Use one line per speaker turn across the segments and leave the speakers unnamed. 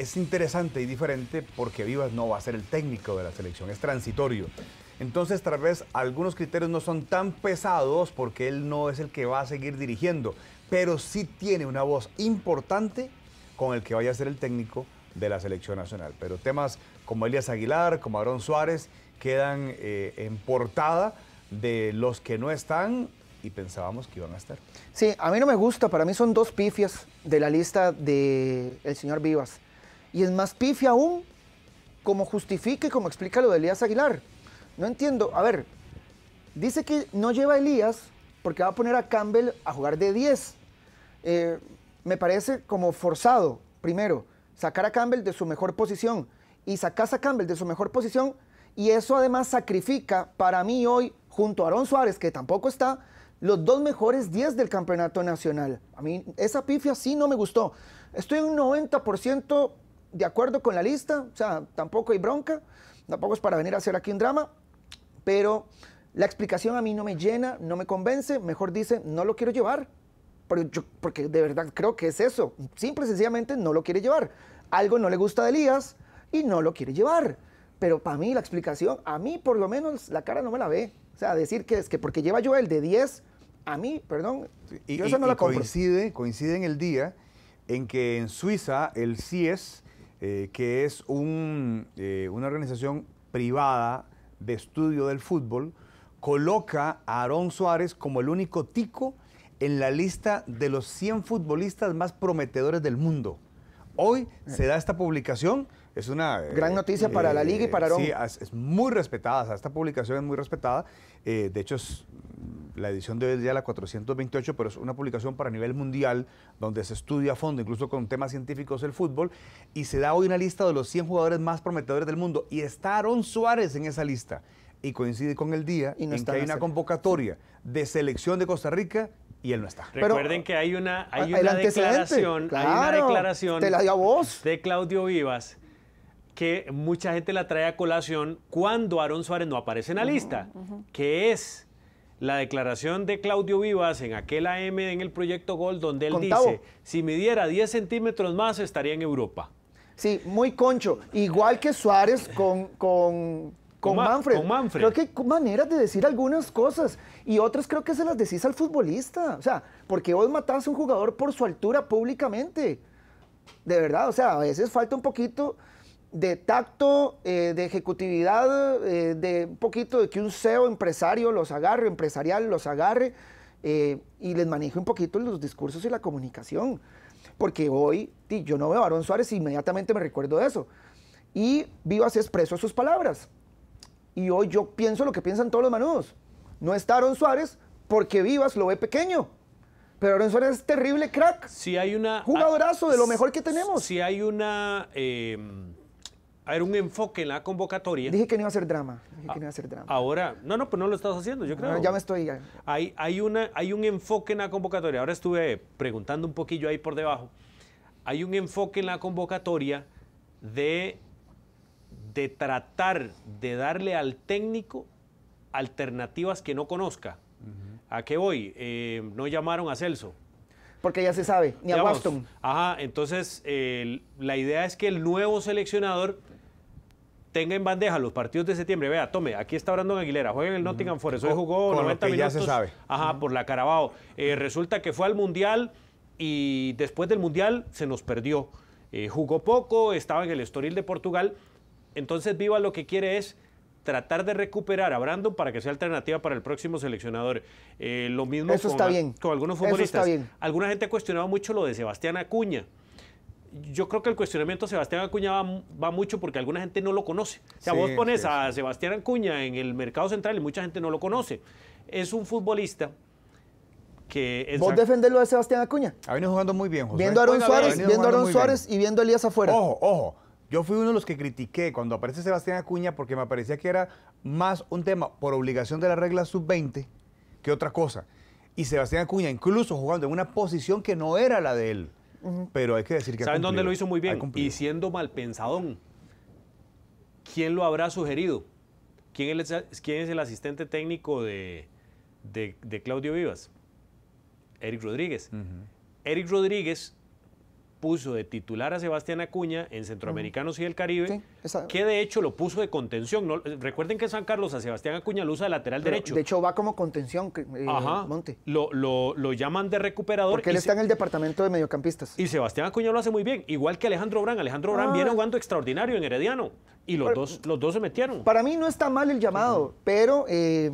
es interesante y diferente porque Vivas no va a ser el técnico de la selección, es transitorio. Entonces tal vez algunos criterios no son tan pesados porque él no es el que va a seguir dirigiendo, pero sí tiene una voz importante con el que vaya a ser el técnico de la selección nacional. Pero temas como Elías Aguilar, como Aarón Suárez, quedan eh, en portada de los que no están y pensábamos que iban a estar.
Sí, a mí no me gusta, para mí son dos pifias de la lista del señor Vivas. Y es más pifia aún, como justifica y como explica lo de Elías Aguilar. No entiendo. A ver, dice que no lleva a Elías porque va a poner a Campbell a jugar de 10. Eh, me parece como forzado, primero, sacar a Campbell de su mejor posición. Y sacas a Campbell de su mejor posición. Y eso además sacrifica para mí hoy, junto a Aaron Suárez, que tampoco está, los dos mejores 10 del campeonato nacional. A mí esa pifia sí no me gustó. Estoy un 90% de acuerdo con la lista, o sea, tampoco hay bronca, tampoco es para venir a hacer aquí un drama, pero la explicación a mí no me llena, no me convence, mejor dice, no lo quiero llevar, pero yo, porque de verdad creo que es eso, simple y sencillamente no lo quiere llevar, algo no le gusta de Elías y no lo quiere llevar, pero para mí la explicación, a mí por lo menos la cara no me la ve, o sea, decir que es que porque lleva yo el de 10, a mí, perdón, y, yo no la
Coincide, coincide en el día en que en Suiza el CIES eh, que es eh, una organización privada de estudio del fútbol, coloca a Aarón Suárez como el único tico en la lista de los 100 futbolistas más prometedores del mundo. Hoy se da esta publicación. Es una... Eh, Gran noticia para la liga y para Arón. Sí, es, muy respetada. esta publicación es muy respetada. Eh, de hecho, es la edición de hoy es ya la 428, pero es una publicación para nivel mundial donde se estudia a fondo, incluso con temas científicos, del fútbol. Y se da hoy una lista de los 100 jugadores más prometedores del mundo. Y está Aarón Suárez en esa lista. Y coincide con el día y en que hay una convocatoria de selección de Costa Rica y él no está. Recuerden
que hay una, declaración, declaración te la a de Claudio Vivas que mucha gente la trae a colación cuando Aaron Suárez no aparece en la lista, que es la declaración de Claudio Vivas en aquel AM en el proyecto Gol, donde él dice, si midiera 10 centímetros más estaría en Europa.
Sí, muy concho. Igual que Suárez con, con con, Manfred. Creo que maneras de decir algunas cosas y otras creo que se las decís al futbolista. O sea, porque vos matás a un jugador por su altura públicamente. De verdad, o sea, a veces falta un poquito de tacto, eh, de ejecutividad, eh, de un poquito de que un CEO empresario los agarre, empresarial los agarre eh, y les maneje un poquito los discursos y la comunicación. Porque hoy yo no veo a Barón Suárez y inmediatamente me recuerdo de eso. Y Vivas expreso sus palabras y hoy yo pienso lo que piensan todos los manudos. No está Aaron Suárez porque Vivas lo ve pequeño. Pero Aaron Suárez es terrible crack.
Si hay una. Jugadorazo ah, de lo mejor que tenemos. Si hay una. Em, un enfoque en la convocatoria. Dije que no iba a ser drama. Dije no ah, Ahora, no, no, pues no lo estás haciendo, yo creo. No, ya me estoy. Hay, hay, una, hay un enfoque en la convocatoria. Ahora estuve preguntando un poquillo ahí por debajo. Hay un enfoque en la convocatoria de de tratar de darle al técnico alternativas que no conozca. ¿A qué voy? Eh, no llamaron a Celso.
Porque ya se sabe, ni a Boston.
Ajá, entonces eh, la idea es que el nuevo seleccionador tenga en bandeja los partidos de septiembre. Vea, tome, aquí está Brandon Aguilera, juega en el Nottingham Forest, hoy jugó 90 minutos. Ya se sabe. Ajá, por la Carabao. Eh, resulta que fue al Mundial y después del Mundial se nos perdió. jugó poco, estaba en el Estoril de Portugal entonces Viva lo que quiere es tratar de recuperar a Brandon para que sea alternativa para el próximo seleccionador. Eh, lo mismo con, algunos futbolistas. Alguna gente ha cuestionado mucho lo de Sebastián Acuña. Yo creo que el cuestionamiento de Sebastián Acuña va, mucho porque alguna gente no lo conoce. O sea, vos pones a Sebastián Acuña en el mercado central y mucha gente no lo conoce. Es un futbolista que es ¿Vos
defendés lo de Sebastián Acuña? Ha venido jugando muy bien, Viendo a Aaron Suárez, y viendo a Elías afuera. Ojo,
ojo. Yo fui uno de los que critiqué cuando aparece Sebastián Acuña porque me parecía que era más un tema por obligación de la regla sub-20 que otra cosa. Y Sebastián Acuña, incluso jugando en una posición que no era la de él. Pero hay que decir que. ¿Saben dónde lo hizo muy bien?
Y siendo mal ¿Quién lo habrá sugerido? ¿Quién es, es el asistente técnico de, Claudio Vivas? Eric Rodríguez. Eric Rodríguez puso de titular a Sebastián Acuña en Centroamericanos y el Caribe, que de hecho lo puso de contención. recuerden que San Carlos a Sebastián Acuña lo usa de lateral derecho. De
hecho, va como contención, eh, Ajá,
Lo, lo, llaman de recuperador. Porque él está en
el departamento de mediocampistas.
Y Sebastián Acuña lo hace muy bien, igual que Alejandro Brán. Alejandro Brán ah. viene jugando extraordinario en Herediano. Y los, dos, los dos se metieron. Para
mí no está mal el llamado, pero eh,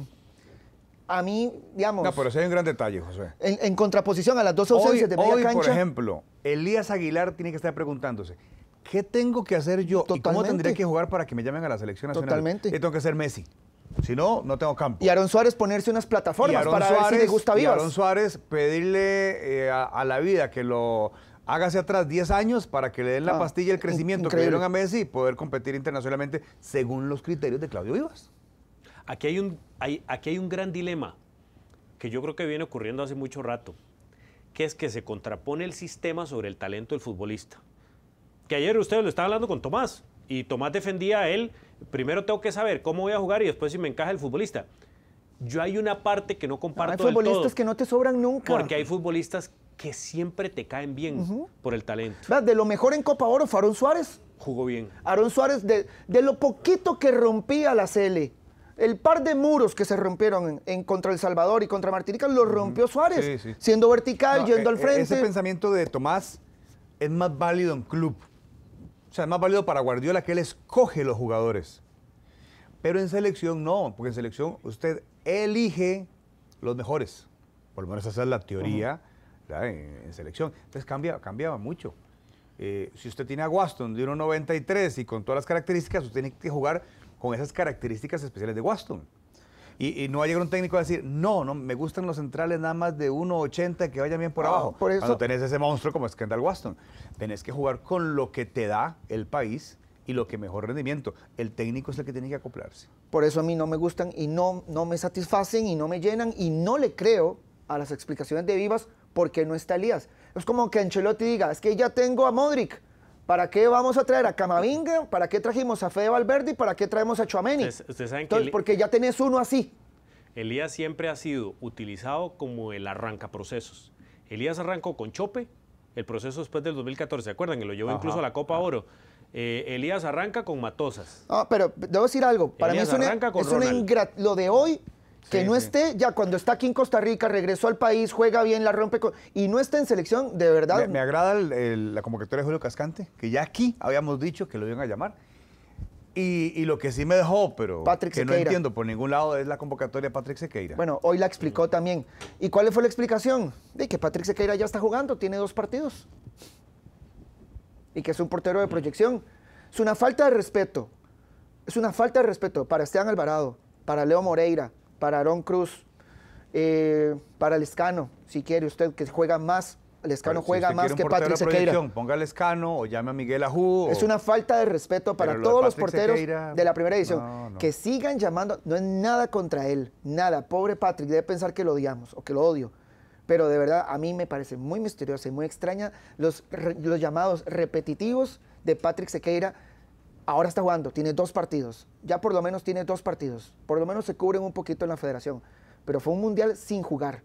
a mí, digamos. No, pero ese
hay un gran detalle, José.
En, contraposición a las
dos ausencias de media Por ejemplo, Elías Aguilar tiene que estar preguntándose, ¿qué tengo que hacer yo? ¿Y ¿Cómo tendría que jugar para que me llamen a la selección nacional? Totalmente. tengo que ser Messi. Si
no, no tengo campo. Y Aaron Suárez ponerse unas plataformas para Suárez, le gusta Vivas. Aaron
Suárez pedirle eh, a, la vida que lo haga hacia atrás 10 años para que le den la ah, pastilla pastilla el crecimiento que que dieron a Messi y poder competir internacionalmente según los criterios de Claudio Vivas.
Aquí hay un, aquí hay un gran dilema que yo creo que viene ocurriendo hace mucho rato que es que se contrapone el sistema sobre el talento del futbolista. Que ayer usted lo estaban hablando con Tomás y Tomás defendía a él, primero tengo que saber cómo voy a jugar y después si me encaja el futbolista. Yo hay una parte que no comparto. No, hay futbolistas que
no te sobran nunca. Porque
hay futbolistas que siempre te caen bien por el talento. De lo mejor
en Copa Oro, Farón Suárez. Jugó bien. Aarón Suárez, de, de lo poquito que rompía la Cele el par de muros que se rompieron en, contra El Salvador y contra Martinica lo rompió Suárez, siendo vertical, yendo e, al frente. Ese pensamiento de Tomás es más válido en club.
O sea, es más válido para Guardiola que él escoge los jugadores. Pero en selección no, porque en selección usted elige los mejores. Por lo menos esa es la teoría en, selección. Entonces cambia, cambiaba mucho. Eh, si usted tiene a Waston de 1.93 y con todas las características, usted tiene que jugar con esas características especiales de Waston. Y, no va a llegar un técnico a decir, no, no, me gustan los centrales nada más de 1,80 que vayan bien por ah, abajo. Por eso... Cuando tenés ese monstruo como es Kendall Waston, tenés que jugar con lo que te da el país y lo que mejor rendimiento. El técnico es el que tiene que acoplarse.
Por eso a mí no me gustan y no, no me satisfacen y no me llenan y no le creo a las explicaciones de Vivas porque no está Elías. Es como que Ancelotti diga, es que ya tengo a Modric ¿Para qué vamos a traer a Camavinga? ¿Para qué trajimos a Fede Valverde? ¿Para qué traemos a Chuameni?
Ustedes, saben porque
ya tenés uno así.
Elías siempre ha sido utilizado como el arranca procesos. Elías arrancó con Chope el proceso después del 2014, ¿se acuerdan? Que lo llevó incluso a la Copa Oro. Eh, Elías arranca con Matosas.
Ah, pero debo decir algo. Para Elías mí es, una, es Lo de hoy que no esté ya cuando está aquí en Costa Rica, regresó al país, juega bien, la rompe y no está en selección, de verdad. Me,
agrada la convocatoria de Julio Cascante, que ya aquí habíamos dicho que lo iban a llamar. Y, lo que sí me dejó, pero Patrick que no entiendo por ningún
lado, es la convocatoria de Patrick Sequeira. Bueno, hoy la explicó también. ¿Y cuál fue la explicación? De que Patrick Sequeira ya está jugando, tiene dos partidos. Y que es un portero de mm. proyección. Es una falta de respeto. Es una falta de respeto para Esteban Alvarado, para Leo Moreira, para Aaron Cruz, eh, para Lescano, si quiere usted, que juega más. Lescano juega más que Patrick Sequeira.
Ponga a Lescano o llame a Miguel Ajú. Es una
falta de respeto para todos los porteros de la primera edición. Que sigan llamando, no es nada contra él, nada. Pobre Patrick, debe pensar que lo odiamos o que lo odio pero de verdad a mí me parece muy misteriosa y muy extraña los, los llamados repetitivos de Patrick Sequeira Ahora está jugando, tiene dos partidos. Ya por lo menos tiene dos partidos. Por lo menos se cubren un poquito en la federación. Pero fue un mundial sin jugar.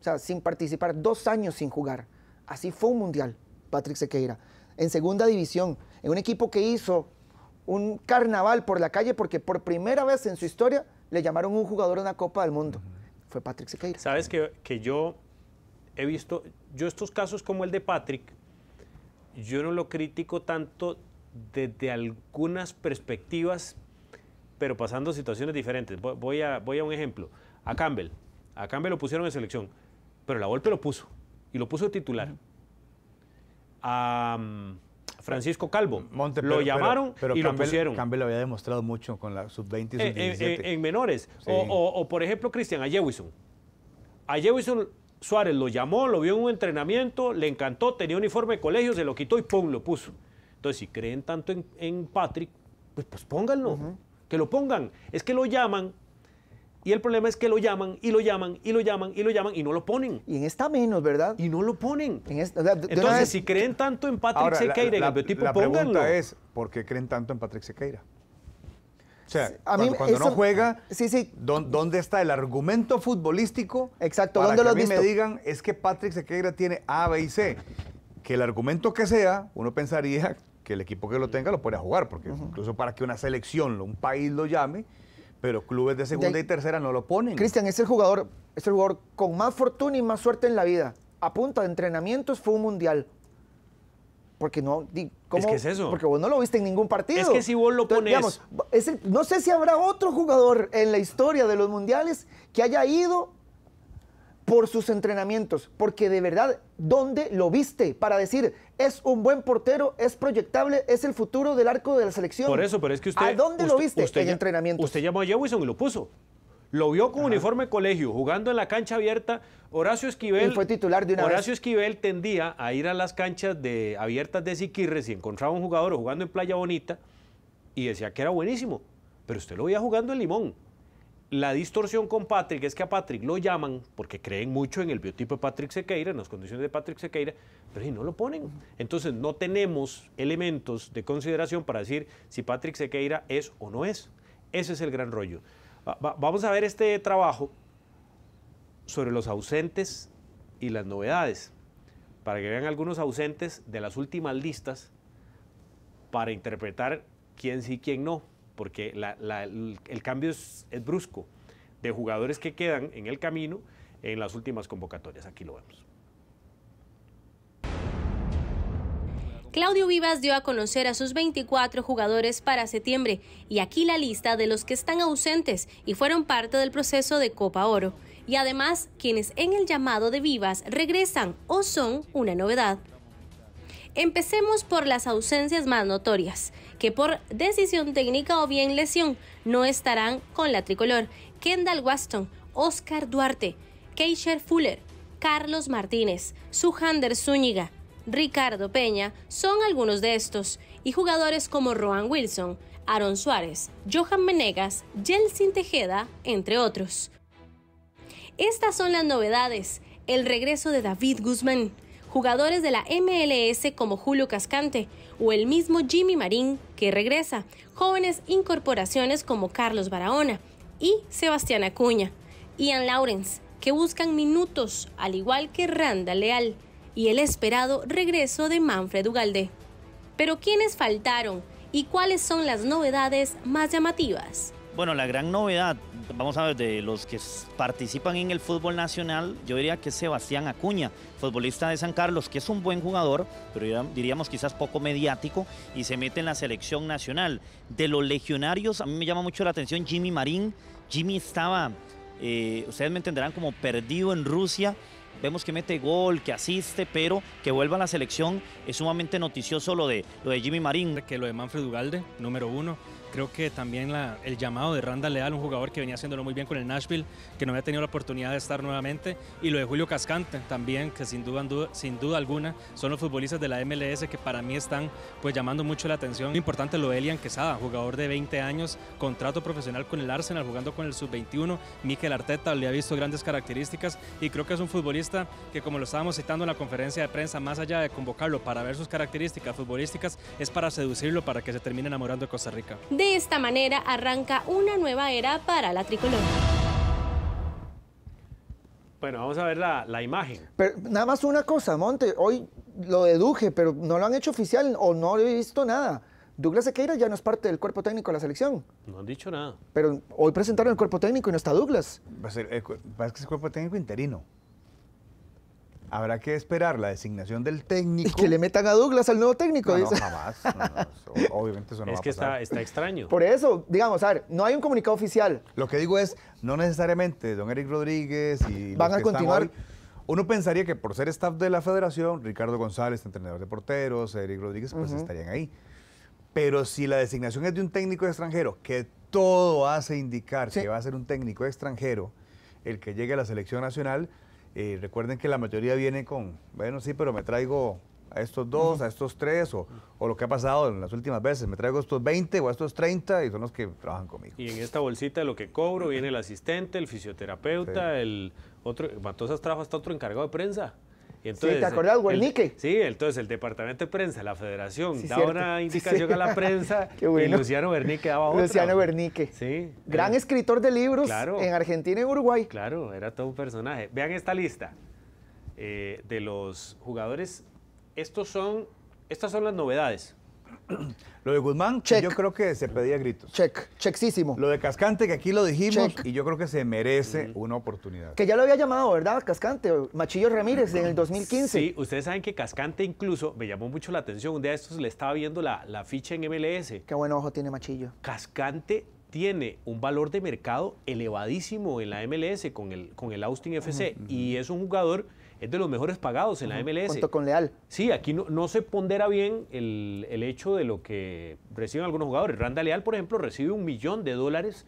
O sea, sin participar, dos años sin jugar. Así fue un mundial, Patrick Sequeira. En segunda división, en un equipo que hizo un carnaval por la calle porque por primera vez en su historia le
llamaron un jugador a una Copa del Mundo. Fue Patrick Sequeira. Sabes que, que yo he visto, yo estos casos como el de Patrick, yo no lo critico tanto desde algunas perspectivas, pero pasando situaciones diferentes. Voy a, voy a un ejemplo. A Campbell. A Campbell lo pusieron en selección, pero la golpe lo puso. Y lo puso titular. A mm, Francisco Calvo. lo llamaron y lo pusieron. Campbell
lo había demostrado mucho con la sub-20 y sub-17.
En, menores. O, o, por ejemplo, Cristian, a Jewison. A Jewison Suárez lo llamó, lo vio en un entrenamiento, le encantó, tenía uniforme de colegio, se lo quitó y ¡pum! lo puso. Entonces, si creen tanto en, Patrick, pues, pues pónganlo, que lo pongan. Es que lo llaman y el problema es que lo llaman y lo llaman y lo llaman y lo llaman y no lo ponen.
Y en esta menos, ¿verdad? Y no lo ponen. Entonces,
si creen tanto en Patrick Sequeira, la, el tipo, la pregunta es,
¿por qué creen tanto en Patrick Sequeira? O sea, a mí, cuando, no
juega, sí, sí.
¿dónde, está el argumento futbolístico? Exacto, para me digan, es que Patrick Sequeira tiene A, B y C que el argumento que sea, uno pensaría que el equipo que lo tenga lo pueda jugar, porque incluso para que una selección, un país lo llame, pero clubes de segunda y tercera no lo ponen. Cristian,
es el jugador, es el jugador con más fortuna y más suerte en la vida. A punta de entrenamientos fue un mundial. Porque no, ¿cómo? Es que es eso. Porque vos no lo viste en ningún partido. Es que si vos lo pones. no sé si habrá otro jugador en la historia de los mundiales que haya ido por sus entrenamientos, porque de verdad, ¿dónde lo viste para decir es un buen portero, es proyectable, es el futuro del arco de la selección? Por eso, pero es que usted. ¿A dónde lo viste usted, en entrenamiento?
Usted llamó a Jewison y lo puso. Lo vio con uniforme colegio, jugando en la cancha abierta. Horacio Esquivel. fue titular de Horacio Esquivel tendía a ir a las canchas de, abiertas de Siquirres y encontraba un jugador jugando en Playa Bonita y decía que era buenísimo. Pero usted lo veía jugando en Limón la distorsión con Patrick es que a Patrick lo llaman porque creen mucho en el biotipo de Patrick Sequeira, en las condiciones de Patrick Sequeira, pero si no lo ponen. Entonces no tenemos elementos de consideración para decir si Patrick Sequeira es o no es. Ese es el gran rollo. vamos a ver este trabajo sobre los ausentes y las novedades, para que vean algunos ausentes de las últimas listas para interpretar quién sí, quién no porque el, cambio es, es brusco de jugadores que quedan en el camino en las últimas convocatorias. Aquí lo vemos.
Claudio Vivas dio a conocer a sus 24 jugadores para septiembre y aquí la lista de los que están ausentes y fueron parte del proceso de Copa Oro. Y además, quienes en el llamado de Vivas regresan o son una novedad. Empecemos por las ausencias más notorias, que por decisión técnica o bien lesión no estarán con la tricolor. Kendall Waston, Oscar Duarte, Keisher Fuller, Carlos Martínez, Sujander Zúñiga, Ricardo Peña son algunos de estos, y jugadores como Roan Wilson, Aaron Suárez, Johan Menegas, Jelsin Tejeda, entre otros. Estas son las novedades. El regreso de David Guzmán, jugadores de la MLS como Julio Cascante o el mismo Jimmy Marín, que regresa, jóvenes incorporaciones como Carlos Barahona y Sebastián Acuña, Ian Lawrence, que buscan minutos, al igual que Randa Leal, y el esperado regreso de Manfred Ugalde. Pero ¿quiénes faltaron y cuáles son las novedades más llamativas?
Bueno, la gran novedad, vamos a ver, de los que participan en el fútbol nacional, yo diría que es Sebastián Acuña, futbolista de San Carlos, que es un buen jugador, pero diríamos quizás poco mediático, y se mete en la selección nacional. De los legionarios, a mí me llama mucho la atención Jimmy Marín. Jimmy estaba, eh, ustedes me entenderán, como perdido en Rusia vemos que mete gol, que asiste, pero que vuelva a la selección. Es sumamente noticioso lo de, lo de Jimmy Marín. Que lo de Manfred Ugalde, número uno creo que también el llamado de Randa Leal, un jugador que venía haciéndolo muy bien con el Nashville, que no había tenido la oportunidad de estar nuevamente, y lo de Julio Cascante también, que sin duda, sin duda alguna son los futbolistas de la MLS que para mí están pues llamando mucho la atención. Muy importante lo de Elian Quesada, jugador de 20 años, contrato profesional con el Arsenal, jugando con el Sub-21, Mikel Arteta le ha visto grandes características y creo que es un futbolista que como lo estábamos citando en la conferencia de prensa, más allá de convocarlo para ver sus características futbolísticas, es para seducirlo para que se termine enamorando de Costa Rica.
De esta manera arranca una nueva era para la tricolor.
Bueno, vamos a ver la, imagen.
Pero nada más una cosa, Monte, hoy lo deduje, pero no lo han hecho oficial o no he visto nada. Douglas Sequeira ya no es parte del cuerpo técnico de la selección.
No han dicho nada.
Pero hoy presentaron el cuerpo técnico y no está Douglas.
Va a ser, eh, va el cuerpo técnico interino. Habrá que esperar la designación del técnico. que
le metan a Douglas al nuevo técnico. No, no jamás.
obviamente eso no es va que a pasar.
Está, está extraño. Por
eso, digamos, a ver, no hay un comunicado oficial. Lo que digo es, no necesariamente don Eric Rodríguez y. Van a continuar. uno pensaría que por ser staff de la federación, Ricardo González, entrenador de porteros, Eric Rodríguez, pues estarían ahí. Pero si la designación es de un técnico extranjero, que todo hace indicar que va a ser un técnico extranjero el que llegue a la selección nacional, y eh, recuerden que la mayoría viene con, bueno, sí, pero me traigo a estos dos, a estos tres, o, o, lo que ha pasado en las últimas veces. Me traigo estos 20 o a estos 30 y son los que trabajan conmigo.
Y en esta bolsita lo que cobro viene el asistente, el fisioterapeuta, el otro. Matosas trajo hasta otro encargado de prensa sí, ¿te acordás, Guernique? sí, entonces el departamento de prensa, la federación, daba una indicación a la prensa y Luciano Guernique daba otra. Luciano Guernique. Sí. Gran
escritor de libros en Argentina y
Uruguay. Claro, era todo un personaje. Vean esta lista eh, de los jugadores. Estos son, estas son las novedades. Lo
de
Guzmán, pues yo creo que se pedía gritos. Check, checksísimo. Lo de Cascante, que aquí lo dijimos,
y yo creo
que se
merece una oportunidad. Que ya lo había llamado, ¿verdad? Cascante, Machillo Ramírez, en el 2015. Sí,
ustedes saben que Cascante incluso me llamó mucho la atención. Un día de estos le estaba viendo la, ficha en MLS. Qué buen ojo tiene Machillo. Cascante tiene un valor de mercado elevadísimo en la MLS con el, con el Austin FC y es un jugador es de los mejores pagados en la MLS. Junto con Leal. Sí, aquí no, se pondera bien el, hecho de lo que reciben algunos jugadores. Randa Leal, por ejemplo, recibe un millón de dólares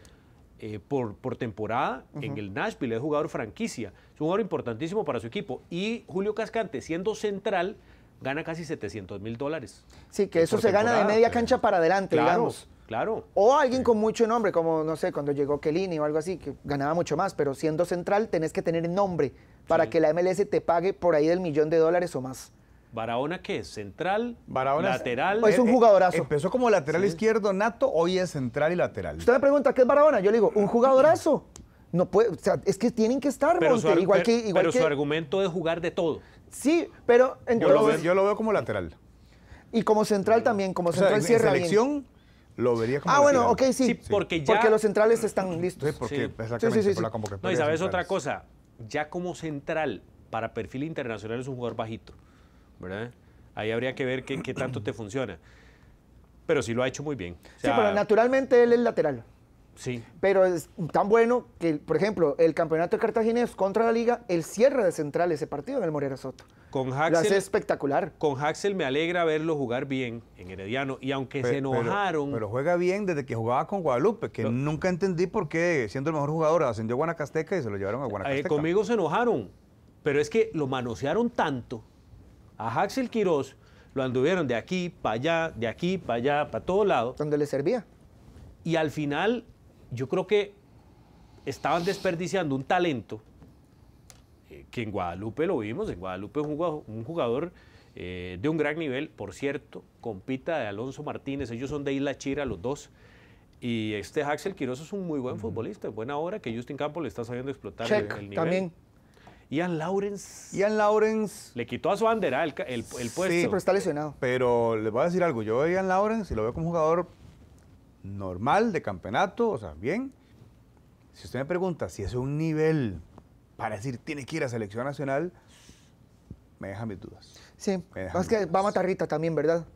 eh, por, por, temporada en el Nashville, es jugador franquicia, es un jugador importantísimo para su equipo. Y Julio Cascante, siendo central, gana casi 700 mil dólares.
Sí, que eso se gana de media cancha para adelante, digamos. Claro. O alguien con mucho nombre, como no sé, cuando llegó Kelini o algo así, que ganaba mucho más, pero siendo central tenés que tener nombre para que la MLS te pague por ahí del millón de dólares o más.
Barahona, ¿qué es? ¿Central? Barahona ¿Lateral? Pues, es, un eh, eh, jugadorazo. Empezó
como
lateral izquierdo nato, hoy es central y lateral. Usted
me pregunta, ¿qué es Barahona? Yo le digo, un jugadorazo. No puede, o sea, es que tienen que estar, pero igual que... su
argumento es jugar de todo. Sí, pero entonces... Yo lo veo, como lateral.
Y como central también, como central o en, selección,
lo vería como. Ah, bueno, ok, sí. porque, ya... los
centrales están listos. Sí, porque,
exactamente, la No, y sabes otra cosa, ya como central para perfil internacional es un jugador bajito, Ahí habría que ver qué, qué tanto te funciona. Pero sí lo ha hecho muy bien. sí, pero
naturalmente él es lateral. Sí. Pero es tan bueno que, por ejemplo, el campeonato de Cartaginés contra la Liga, el cierre de central ese partido en el Morera Soto. Con
Haxel,
espectacular. Con Haxel me alegra verlo jugar bien en Herediano. Y aunque se enojaron. Pero,
juega bien desde que jugaba con Guadalupe, que nunca entendí por qué, siendo el mejor jugador,
ascendió a Guanacasteca y se lo llevaron a eh, Guanacasteca. conmigo se enojaron. Pero es que lo manosearon tanto a Haxel Quirós, lo anduvieron de aquí para allá, de aquí para allá, para todo lado. Donde le servía. Y al final yo creo que estaban desperdiciando un talento eh, que en Guadalupe lo vimos, en Guadalupe un jugador, un jugador eh, de un gran nivel, por cierto, compita de Alonso Martínez, ellos son de Isla Chira los dos, y este Axel Quiroz es un muy buen futbolista, -huh. buena hora que Justin Campo le está sabiendo explotar Check, también. Ian Lawrence. Ian Lawrence. Le quitó a su bandera el, el, puesto. Sí, pero está
lesionado. Pero les voy a decir algo. Yo veo a Ian Lawrence y lo veo como un jugador normal de campeonato, o sea, bien. Si usted me pregunta si es un nivel para decir tiene que ir a selección nacional, me deja mis dudas.
Sí, es que va a matar Rita también, ¿verdad?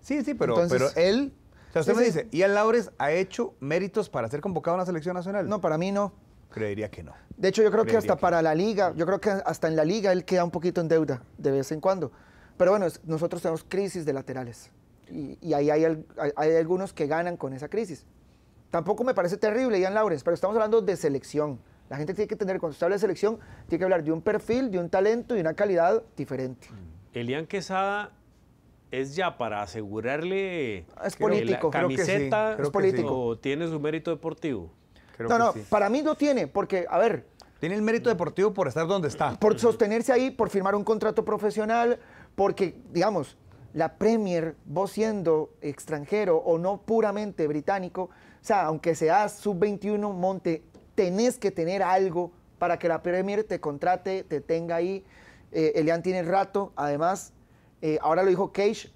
Sí, sí, pero, él...
O sea, usted me dice, ¿Ian Laures ha hecho méritos para ser convocado a la selección nacional? No, para mí no. Creería que no. De hecho, yo creo que hasta
para la liga, yo creo que hasta en la liga él queda un poquito en deuda de vez en cuando. Pero bueno, nosotros tenemos crisis de laterales y, ahí hay, algunos que ganan con esa crisis. Tampoco me parece terrible, Ian Laurens, pero estamos hablando de selección. La gente tiene que tener, cuando se habla de selección, tiene que hablar de un perfil, de un talento y una calidad diferente.
Mm. Elian Quesada es ya para asegurarle es político. la camiseta sí. es político. tiene su mérito deportivo. no, no,
para mí no tiene, porque, a ver. Tiene el mérito deportivo por estar donde está. Por sostenerse ahí, por firmar un contrato profesional, porque, digamos, la Premier, vos siendo extranjero o no puramente británico, o sea, aunque seas sub-21, Monte, tenés que tener algo para que la Premier te contrate, te tenga ahí. Eh, Elian tiene rato, además, eh, ahora lo dijo Cage,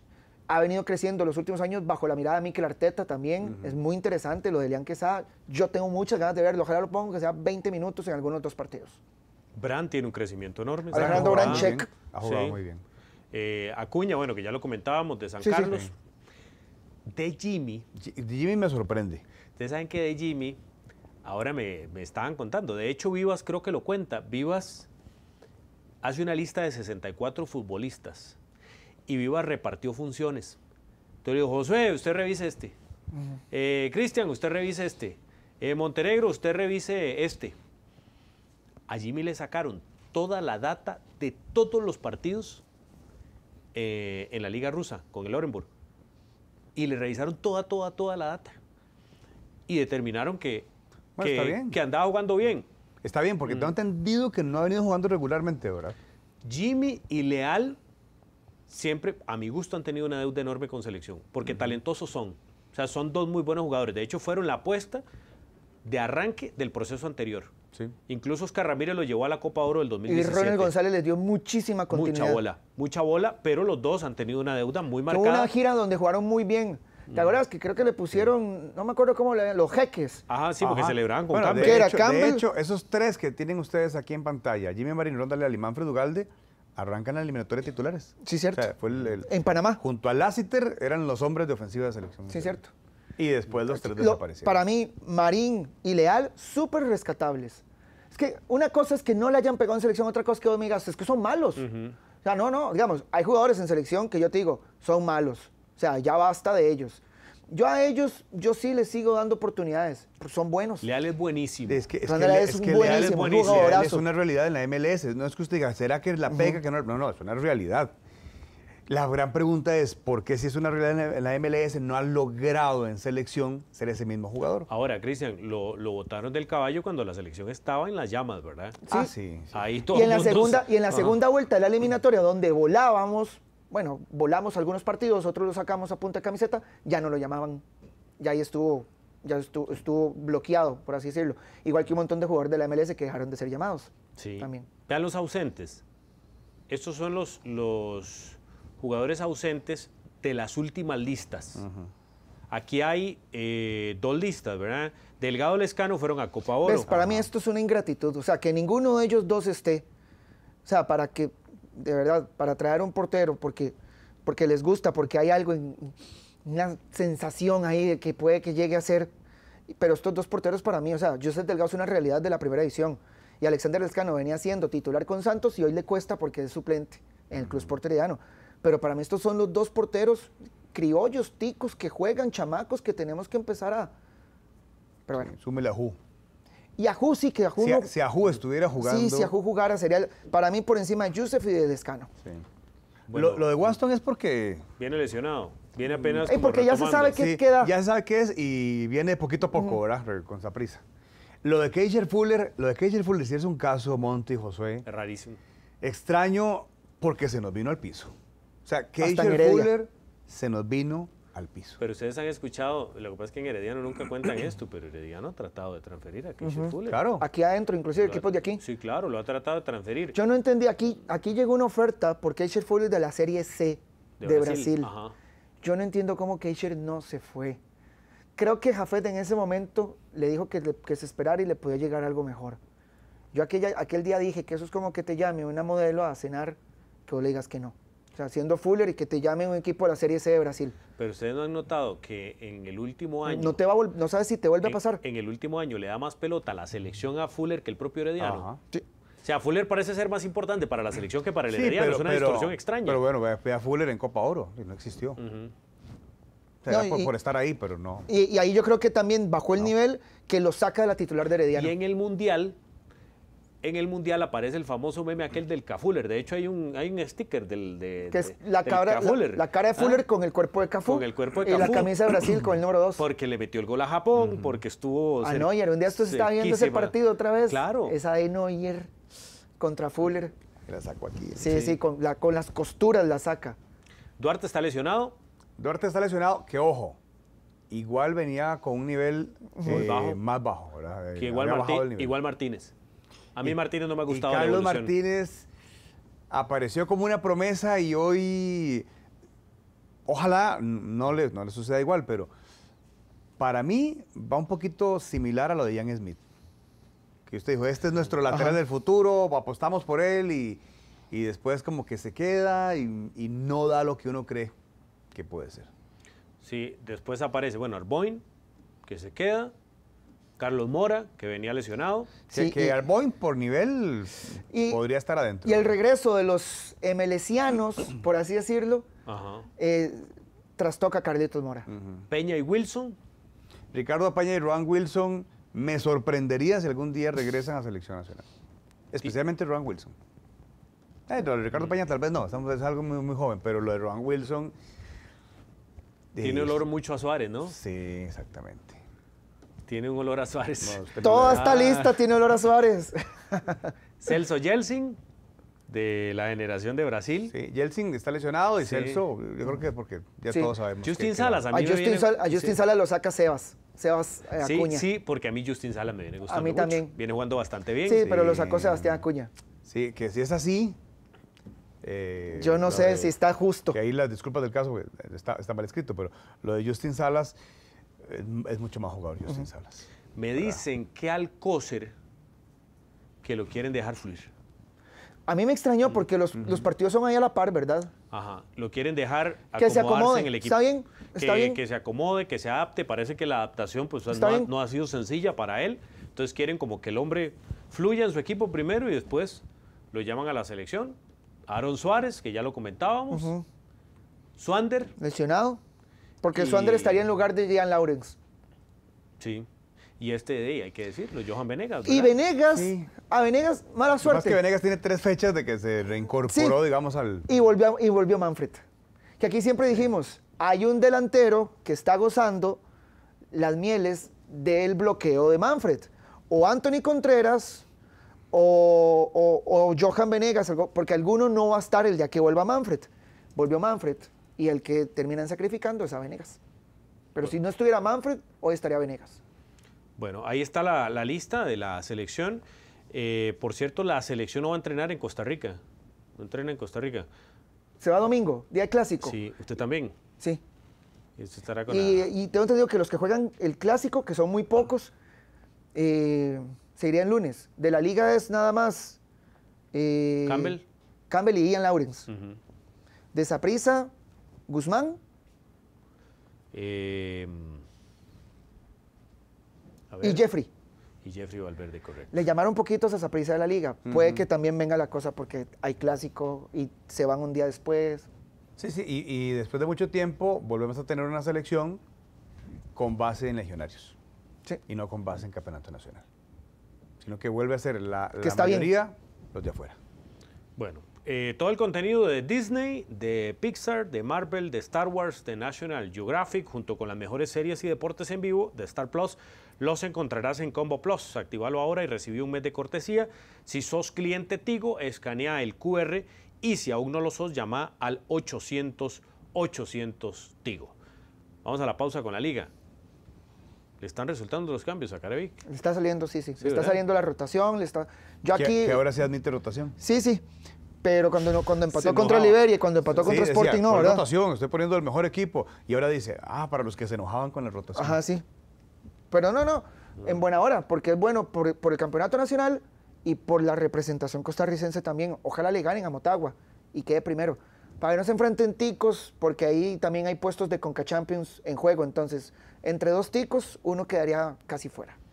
ha venido creciendo los últimos años bajo la mirada de Mikel Arteta también. Es muy interesante lo de Elian Quesada. Yo tengo muchas ganas de verlo. Ojalá lo ponga que sea 20 minutos en algunos dos partidos.
Brand tiene un crecimiento enorme. check. Ha jugado muy bien. Eh, Acuña, bueno, que ya lo comentábamos, de San Carlos.
De
Jimmy. De Jimmy me sorprende.
Ustedes saben que de Jimmy, ahora me, estaban contando. De hecho, Vivas creo que lo cuenta. Vivas hace una lista de 64 futbolistas y Vivas repartió funciones. Entonces digo, José, usted revise este. Eh, Cristian, usted revise este. Eh, Montenegro, usted revise este. A Jimmy le sacaron toda la data de todos los partidos eh, en la Liga Rusa con el Orenburg. Y le revisaron toda, toda, toda la data. Y determinaron que, andaba jugando bien.
Está bien, porque mm. tengo entendido que no ha venido jugando regularmente, ahora Jimmy
y Leal siempre, a mi gusto, han tenido una deuda enorme con selección, porque talentosos son. O sea, son dos muy buenos jugadores. De hecho, fueron la apuesta de arranque del proceso anterior. Incluso Oscar Ramírez lo llevó a la Copa Oro del 2017. Y Ronald
González les dio muchísima continuidad. Mucha
bola, mucha bola, pero los dos han tenido una deuda muy marcada. Tuvo una gira
donde jugaron muy bien. ¿Te mm. acuerdas que creo que le pusieron, no me acuerdo cómo le los jeques?
Ajá, sí, porque celebraban con cambio. De hecho,
esos tres que tienen ustedes aquí en pantalla, Jimmy Marín, Rondale, Alimán, Fred Ugalde, arrancan la eliminatoria de titulares. Sí, cierto. fue en Panamá. Junto a Lassiter eran los hombres de ofensiva de selección. Sí, cierto. Y después los tres desaparecieron. Para
mí, Marín y Leal, súper rescatables. Es que una cosa es que no le hayan pegado en selección, otra cosa que vos es que son malos. O sea, no, no, digamos, hay jugadores en selección que yo te digo, son malos. O sea, ya basta de ellos. Yo a ellos, yo sí les sigo dando oportunidades. Son buenos.
Leal es buenísimo. Es que, es es, buenísimo, es una realidad en la MLS. No es que usted diga, ¿será que la pega? que no? no, no, es una realidad. La gran pregunta es, ¿por qué si es una realidad en la MLS no ha logrado
en selección ser ese mismo jugador? Ahora, Cristian, lo, lo botaron del caballo cuando la selección estaba en las llamas, ¿verdad? Sí. Ah, sí, Ahí todo y en la segunda Y en la segunda
vuelta de la eliminatoria, donde volábamos, bueno, volamos algunos partidos, otros lo sacamos a punta de camiseta, ya no lo llamaban. Ya ahí estuvo, ya estuvo, bloqueado, por así decirlo. Igual que un montón de jugadores de la MLS que dejaron de ser llamados.
Sí. También. Vean los ausentes. Estos son los... los jugadores ausentes de las últimas listas. Aquí hay eh, dos listas, ¿verdad? Delgado Lescano fueron a Copa Oro. Pues para
mí esto es una ingratitud, o sea, que ninguno de ellos dos esté. O sea, para que, de verdad, para traer un portero, porque, porque les gusta, porque hay algo, en, una sensación ahí de que puede que llegue a ser. Pero estos dos porteros para mí, o sea, Joseph Delgado es una realidad de la primera edición. Y Alexander Lescano venía siendo titular con Santos y hoy le cuesta porque es suplente en el Club Porteriano. Pero para mí estos son los dos porteros criollos, ticos, que juegan, chamacos, que tenemos que empezar a...
Pero bueno. Súmele a Ju.
Y a Ju sí, que a Ju... Si,
a Ju estuviera jugando... Sí, si a Ju
jugara sería, para mí, por encima de Joseph y de Descano.
lo, de Waston es porque... Viene lesionado. Viene apenas. porque ya se sabe qué
queda. Ya se sabe qué es y viene poquito a poco, ¿verdad? Con esa prisa. Lo de Keijer Fuller, lo de Keijer Fuller si es un caso, Monte y Josué. Es rarísimo. Extraño porque se nos vino al piso. O sea, Keisher Fuller se nos vino
al piso. Pero ustedes han escuchado, lo que pasa es que en Herediano nunca cuentan esto, pero Herediano ha tratado de transferir a Keisher Fuller. Claro. Aquí adentro, inclusive equipo de aquí. Sí, claro, lo ha tratado de transferir. Yo
no entendí, aquí, aquí llegó una oferta por Keisher Fuller de la Serie C de, Brasil. Yo no entiendo cómo Keisher no se fue. Creo que Jafet en ese momento le dijo que, se esperara y le podía llegar algo mejor. Yo aquella, aquel día dije que eso es como que te llame una modelo a cenar, que vos le que no. O sea, siendo Fuller y que te llamen un equipo de la Serie C de Brasil.
Pero ustedes no han notado que en el último año... No,
te va no sabes si te vuelve a
pasar. En el último año le da más pelota la selección a Fuller que el propio Herediano. O sea, Fuller parece ser más importante para la selección que para el Herediano. es una distorsión extraña. Pero
bueno, ve a Fuller en Copa Oro y no existió. por, estar ahí,
pero no.
Y, ahí yo creo que también bajó el nivel que lo saca de la titular de Herediano. Y en el Mundial
en el mundial aparece el famoso meme aquel del Cafuller. De hecho, hay un, hay un sticker del, de, la, la, cara de ah. Fuller con el cuerpo de Cafú. el cuerpo Y la camisa de Brasil con el número 2. Porque le metió el gol a Japón, porque estuvo. A Neuer. Un día tú estaba viendo ese partido
otra vez. Claro. Esa de Neuer contra Fuller.
La sacó aquí. Sí, sí,
con, la, con las costuras la saca.
Duarte está lesionado. Duarte está lesionado, que ojo,
igual venía con un nivel eh, más bajo.
¿verdad? Que eh, igual, igual Martínez. A mí Martínez no me ha gustado. Y Carlos Martínez
apareció como una promesa y hoy, ojalá no le, no le suceda igual, pero para mí va un poquito similar a lo de Ian Smith. Que usted dijo, este es nuestro lateral del futuro, apostamos por él y, y, después como que se queda y, y no da lo que uno cree
que puede ser. Sí, después aparece, bueno, Arboin, que se queda, Carlos Mora, que venía lesionado. Sí, que,
por nivel podría estar adentro. Y el
regreso de los emelecianos, por así decirlo, eh, trastoca a Carlitos Mora.
Peña y
Wilson. Ricardo Peña y Juan Wilson, me sorprendería si algún día regresan a Selección Nacional. Especialmente Roan Wilson. Eh, Ricardo Peña tal vez no, es algo muy, muy joven, pero lo de Juan Wilson...
Tiene olor mucho a Suárez, ¿no? Sí, exactamente. Tiene un olor a Suárez. Toda esta ah. lista tiene
olor a Suárez.
Celso Yeltsin, de la generación de Brasil. Sí, Yeltsin está lesionado y Celso, yo creo que porque ya todos sabemos. Justin Salas, a mí Justin,
Salas lo saca Sebas. Sebas eh, Acuña.
Sí, porque a mí Justin Salas me viene gustando. A mí también. Viene jugando bastante bien. Sí, pero lo sacó Sebastián Acuña. Sí, que si es así. Eh,
yo no, sé si está justo. Que ahí las disculpas del caso, está, está mal escrito, pero lo de Justin Salas
es, mucho más jugador yo sin Salas. Me dicen que Alcócer que lo quieren dejar fluir.
A mí me extrañó porque los, partidos son ahí a la par, ¿verdad?
Ajá. Lo quieren dejar que se acomode. en el equipo. Está bien, está que, bien. Que se acomode, que se adapte. Parece que la adaptación pues, no ha, sido sencilla para él. Entonces quieren como que el hombre fluya en su equipo primero y después lo llaman a la selección. Aaron Suárez, que ya lo comentábamos. Suander.
Lesionado. Porque y... estaría en lugar de Jean Lawrence.
Sí. Y este de hay que decirlo, Johan Venegas. Y
Venegas, a Venegas, mala suerte. Más que Venegas
tiene tres fechas de que se reincorporó, digamos, al.
Y volvió, y volvió Manfred. Que aquí siempre dijimos: hay un delantero que está gozando las mieles del bloqueo de Manfred. O Anthony Contreras o, o, o Johan Venegas, porque alguno no va a estar el día que vuelva Manfred. Volvió Manfred y el que terminan sacrificando es a Venegas. Pero si no estuviera Manfred, hoy estaría Venegas.
Bueno, ahí está la, lista de la selección. Eh, por cierto, la selección no va a entrenar en Costa Rica. No entrena en Costa Rica.
Se va domingo, día clásico.
Sí, usted también. Sí. Y, usted estará con tengo
entendido que los que juegan el clásico, que son muy pocos, eh, se irían lunes. De la liga es nada más. Eh, Campbell. Campbell y Ian Lawrence. De Guzmán.
Em, y Jeffrey. Y Jeffrey Valverde, correcto. Le llamaron
poquitos a esa prisa de la liga. Puede que también venga la cosa porque hay clásico y se van un día después.
Sí, sí, y, después de mucho tiempo volvemos a tener una selección con base en legionarios. Sí. Y no con base en campeonato nacional. Sino que vuelve a ser la, mayoría los de afuera.
Bueno, eh, todo el contenido de Disney, de Pixar, de Marvel, de Star Wars, de National Geographic, junto con las mejores series y deportes en vivo de Star Plus, los encontrarás en Combo Plus. Actívalo ahora y recibí un mes de cortesía. Si sos cliente Tigo, escanea el QR y si aún no lo sos, llama al 800 800 Tigo. Vamos a la pausa con la liga. Le están resultando los cambios a Le
está saliendo, sí,
sí. le está saliendo
la rotación. Le está... Yo aquí... ¿Que ahora
se admite rotación?
Sí, sí pero cuando, cuando empató contra Liberia, cuando empató contra Sporting, no, ¿verdad?
rotación, estoy poniendo el mejor equipo. Y ahora dice, ah, para los que se enojaban con la rotación. Ajá,
sí. Pero no, no, en buena hora, porque es bueno por, por, el campeonato nacional y por la representación costarricense también. Ojalá le ganen a Motagua y quede primero. Para que no se enfrenten ticos, porque ahí también hay puestos de Conca Champions en juego. Entonces, entre dos ticos, uno quedaría casi fuera.